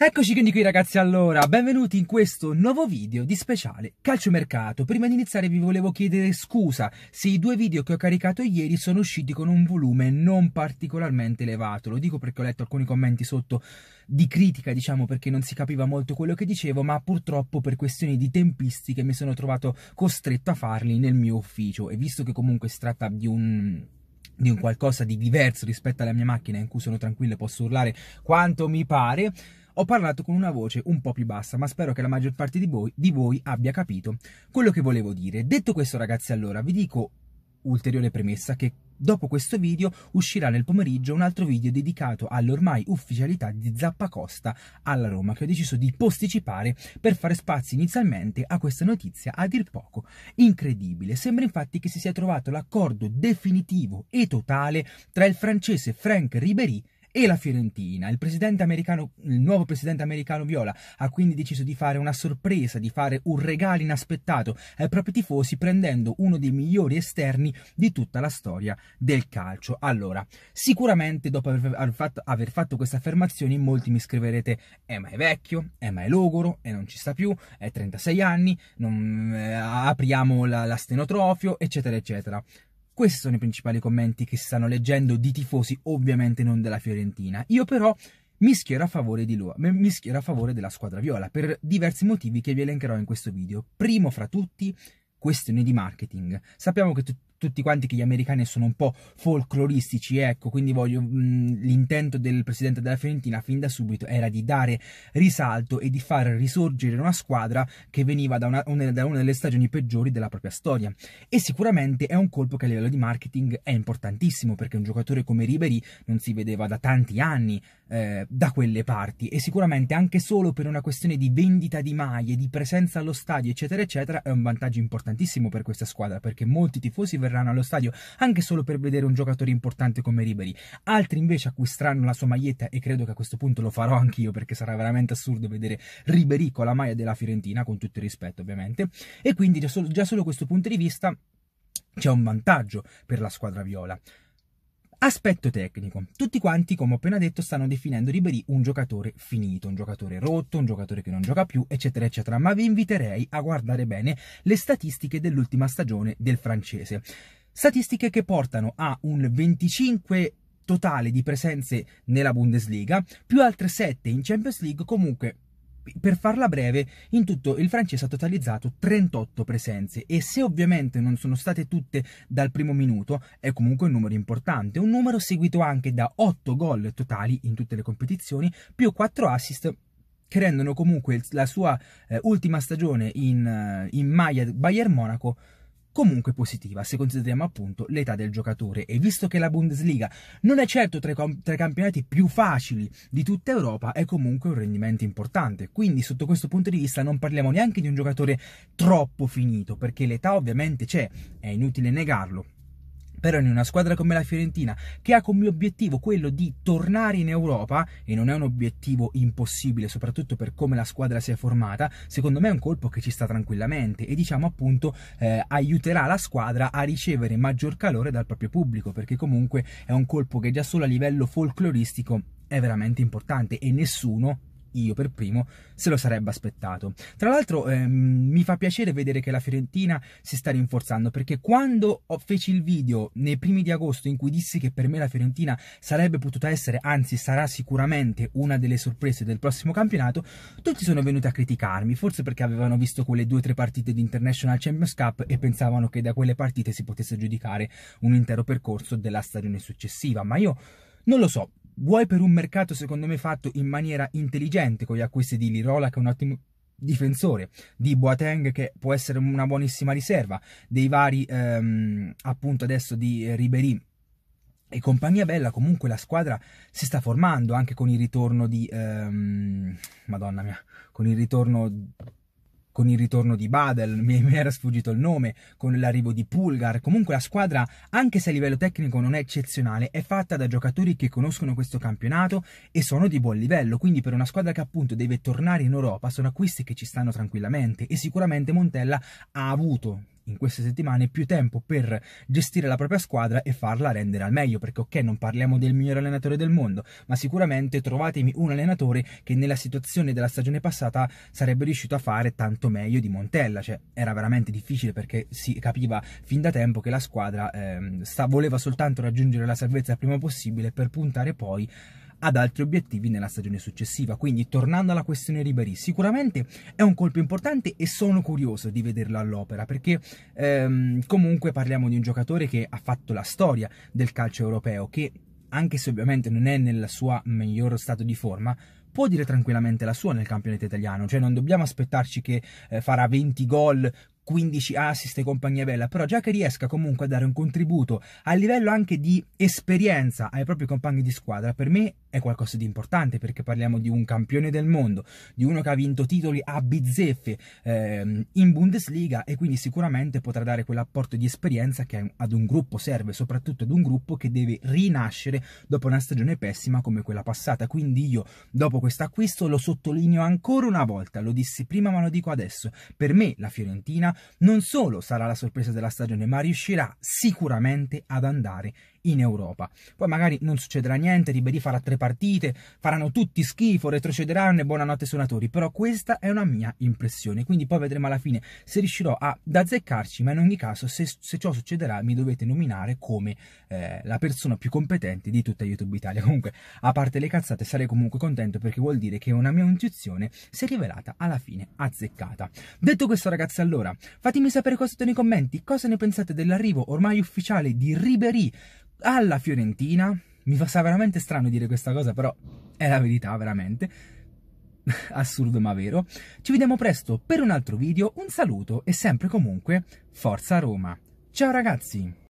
Eccoci quindi qui ragazzi allora, benvenuti in questo nuovo video di speciale calciomercato. Prima di iniziare vi volevo chiedere scusa se i due video che ho caricato ieri sono usciti con un volume non particolarmente elevato, lo dico perché ho letto alcuni commenti sotto di critica diciamo perché non si capiva molto quello che dicevo, ma purtroppo per questioni di tempistiche mi sono trovato costretto a farli nel mio ufficio e visto che comunque si tratta di un di un qualcosa di diverso rispetto alla mia macchina in cui sono tranquillo e posso urlare quanto mi pare ho parlato con una voce un po' più bassa, ma spero che la maggior parte di voi, di voi abbia capito quello che volevo dire. Detto questo, ragazzi, allora vi dico ulteriore premessa che Dopo questo video uscirà nel pomeriggio un altro video dedicato all'ormai ufficialità di Zappa Costa alla Roma che ho deciso di posticipare per fare spazio inizialmente a questa notizia a dir poco incredibile. Sembra infatti che si sia trovato l'accordo definitivo e totale tra il francese Frank Ribéry e la Fiorentina. Il, il, nuovo presidente americano Viola ha quindi deciso di fare una sorpresa, di fare un regalo inaspettato ai propri tifosi prendendo uno dei migliori esterni di tutta la storia del calcio. Allora, sicuramente dopo aver fatto, aver fatto queste affermazioni molti mi scriverete eh ma è vecchio, eh ma è logoro, e eh, non ci sta più, è 36 anni, non, eh, apriamo la, l'astenotrofio, eccetera eccetera. Questi sono i principali commenti che si stanno leggendo di tifosi, ovviamente non della Fiorentina. Io però mi schiero a favore di lui, mi schiero a favore della squadra viola per diversi motivi che vi elencherò in questo video. Primo fra tutti, questione di marketing. Sappiamo che tutti tutti quanti che gli americani sono un po' folcloristici, ecco, quindi voglio mh, l'intento del presidente della Fiorentina fin da subito era di dare risalto e di far risorgere una squadra che veniva da una, una, da una delle stagioni peggiori della propria storia e sicuramente è un colpo che a livello di marketing è importantissimo perché un giocatore come Ribery non si vedeva da tanti anni eh, da quelle parti e sicuramente anche solo per una questione di vendita di maglie, di presenza allo stadio, eccetera, eccetera, è un vantaggio importantissimo per questa squadra perché molti tifosi verranno allo stadio anche solo per vedere un giocatore importante come Riberi. Altri invece acquisteranno la sua maglietta e credo che a questo punto lo farò anch'io perché sarà veramente assurdo vedere Riberi con la maglia della Fiorentina, con tutto il rispetto ovviamente. E quindi già solo, già solo questo punto di vista c'è un vantaggio per la squadra viola. Aspetto tecnico. Tutti quanti, come ho appena detto, stanno definendo Ribéry un giocatore finito, un giocatore rotto, un giocatore che non gioca più, eccetera, eccetera. Ma vi inviterei a guardare bene le statistiche dell'ultima stagione del francese. Statistiche che portano a un 25 totale di presenze nella Bundesliga, più altre 7 in Champions League, comunque per farla breve, in tutto il francese ha totalizzato 38 presenze e se ovviamente non sono state tutte dal primo minuto, è comunque un numero importante, un numero seguito anche da 8 gol totali in tutte le competizioni, più 4 assist che rendono comunque la sua eh, ultima stagione in, eh, in Maia Bayern Monaco comunque positiva se consideriamo appunto l'età del giocatore e visto che la Bundesliga non è certo tra i, com- tra i, campionati più facili di tutta Europa è comunque un rendimento importante quindi sotto questo punto di vista non parliamo neanche di un giocatore troppo finito perché l'età ovviamente c'è è inutile negarlo però in una squadra come la Fiorentina che ha come obiettivo quello di tornare in Europa e non è un obiettivo impossibile soprattutto per come la squadra si è formata secondo me è un colpo che ci sta tranquillamente e diciamo appunto eh, aiuterà la squadra a ricevere maggior calore dal proprio pubblico perché comunque è un colpo che già solo a livello folcloristico è veramente importante e nessuno io per primo se lo sarebbe aspettato. Tra l'altro eh, mi fa piacere vedere che la Fiorentina si sta rinforzando perché quando feci il video nei primi di agosto in cui dissi che per me la Fiorentina sarebbe potuta essere, anzi sarà sicuramente una delle sorprese del prossimo campionato, tutti sono venuti a criticarmi, forse perché avevano visto quelle due o tre partite di International Champions Cup e pensavano che da quelle partite si potesse giudicare un intero percorso della stagione successiva, ma io non lo so, Vuoi per un mercato secondo me fatto in maniera intelligente con gli acquisti di Lirola che è un ottimo difensore, di Boateng che può essere una buonissima riserva, dei vari ehm, appunto adesso di Ribéry e compagnia bella, comunque la squadra si sta formando anche con il ritorno di ehm, Madonna mia, con il ritorno con il ritorno di Badel, mi, mi era sfuggito il nome, con l'arrivo di Pulgar. Comunque la squadra, anche se a livello tecnico non è eccezionale, è fatta da giocatori che conoscono questo campionato e sono di buon livello. Quindi per una squadra che appunto deve tornare in Europa sono acquisti che ci stanno tranquillamente e sicuramente Montella ha avuto in queste settimane più tempo per gestire la propria squadra e farla rendere al meglio, perché ok, non parliamo del miglior allenatore del mondo, ma sicuramente trovatemi un allenatore che nella situazione della stagione passata sarebbe riuscito a fare tanto meglio di Montella, cioè era veramente difficile perché si capiva fin da tempo che la squadra eh, sta, voleva soltanto raggiungere la salvezza il prima possibile per puntare poi ad altri obiettivi nella stagione successiva. Quindi, tornando alla questione Ribéry, sicuramente è un colpo importante e sono curioso di vederlo all'opera perché ehm, comunque parliamo di un giocatore che ha fatto la storia del calcio europeo, che anche se ovviamente non è nel suo miglior stato di forma, può dire tranquillamente la sua nel campionato italiano, cioè non dobbiamo aspettarci che eh, farà 20 gol 15 assist e compagnia bella, però già che riesca comunque a dare un contributo a livello anche di esperienza ai propri compagni di squadra, per me è qualcosa di importante perché parliamo di un campione del mondo, di uno che ha vinto titoli a bizzeffe ehm, in Bundesliga e quindi sicuramente potrà dare quell'apporto di esperienza che ad un gruppo serve, soprattutto ad un gruppo che deve rinascere dopo una stagione pessima come quella passata. Quindi io dopo questo acquisto lo sottolineo ancora una volta, lo dissi prima ma lo dico adesso, per me la Fiorentina non solo sarà la sorpresa della stagione, ma riuscirà sicuramente ad andare in Europa. Poi magari non succederà niente, Ribéry farà tre partite, faranno tutti schifo, retrocederanno e buonanotte suonatori, però questa è una mia impressione, quindi poi vedremo alla fine se riuscirò ad azzeccarci, ma in ogni caso se, se ciò succederà mi dovete nominare come eh, la persona più competente di tutta YouTube Italia. Comunque, a parte le cazzate, sarei comunque contento perché vuol dire che una mia intuizione si è rivelata alla fine azzeccata. Detto questo ragazzi, allora, fatemi sapere cosa sotto nei commenti, cosa ne pensate dell'arrivo ormai ufficiale di Ribéry alla Fiorentina, mi fa veramente strano dire questa cosa, però è la verità veramente, assurdo ma vero, ci vediamo presto per un altro video, un saluto e sempre comunque, forza Roma! Ciao ragazzi!